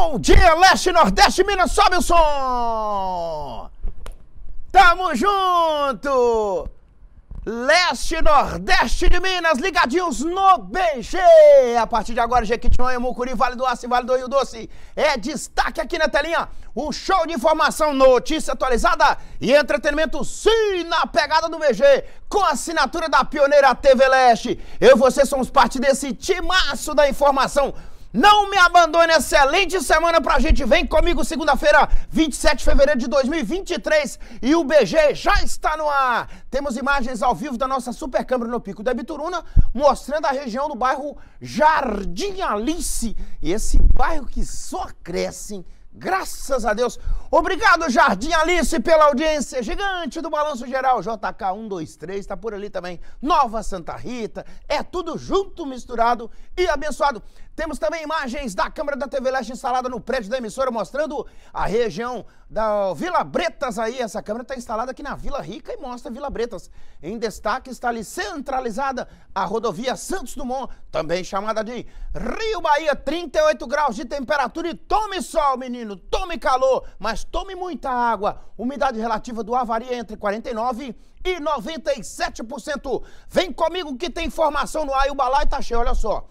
Bom dia, Leste, Nordeste, Minas, sobe o som! Tamo junto! Leste, Nordeste de Minas, ligadinhos no BG! A partir de agora, Jequitinhonha, Mucuri, Vale do Aço e Vale do Rio Doce. É destaque aqui na telinha, um show de informação, notícia atualizada e entretenimento sim na pegada do BG, com assinatura da pioneira TV Leste. Eu e você somos parte desse timaço da informação não me abandone, excelente semana pra gente. Vem comigo segunda-feira, 27 de fevereiro de 2023 e o BG já está no ar. Temos imagens ao vivo da nossa super câmera no Pico da Bituruna, mostrando a região do bairro Jardim Alice. Esse bairro que só cresce, hein? Graças a Deus. Obrigado, Jardim Alice, pela audiência gigante do Balanço Geral. JK123 está por ali também. Nova Santa Rita. É tudo junto, misturado e abençoado. Temos também imagens da câmera da TV Leste instalada no prédio da emissora, mostrando a região da Vila Bretas aí. Essa câmera está instalada aqui na Vila Rica e mostra Vila Bretas. Em destaque está ali centralizada a rodovia Santos Dumont, também chamada de Rio Bahia, 38 graus de temperatura. E tome sol, menino menino, tome calor, mas tome muita água. Umidade relativa do ar varia é entre 49 e 97%. Vem comigo que tem informação no ar e o balai tá cheio, olha só.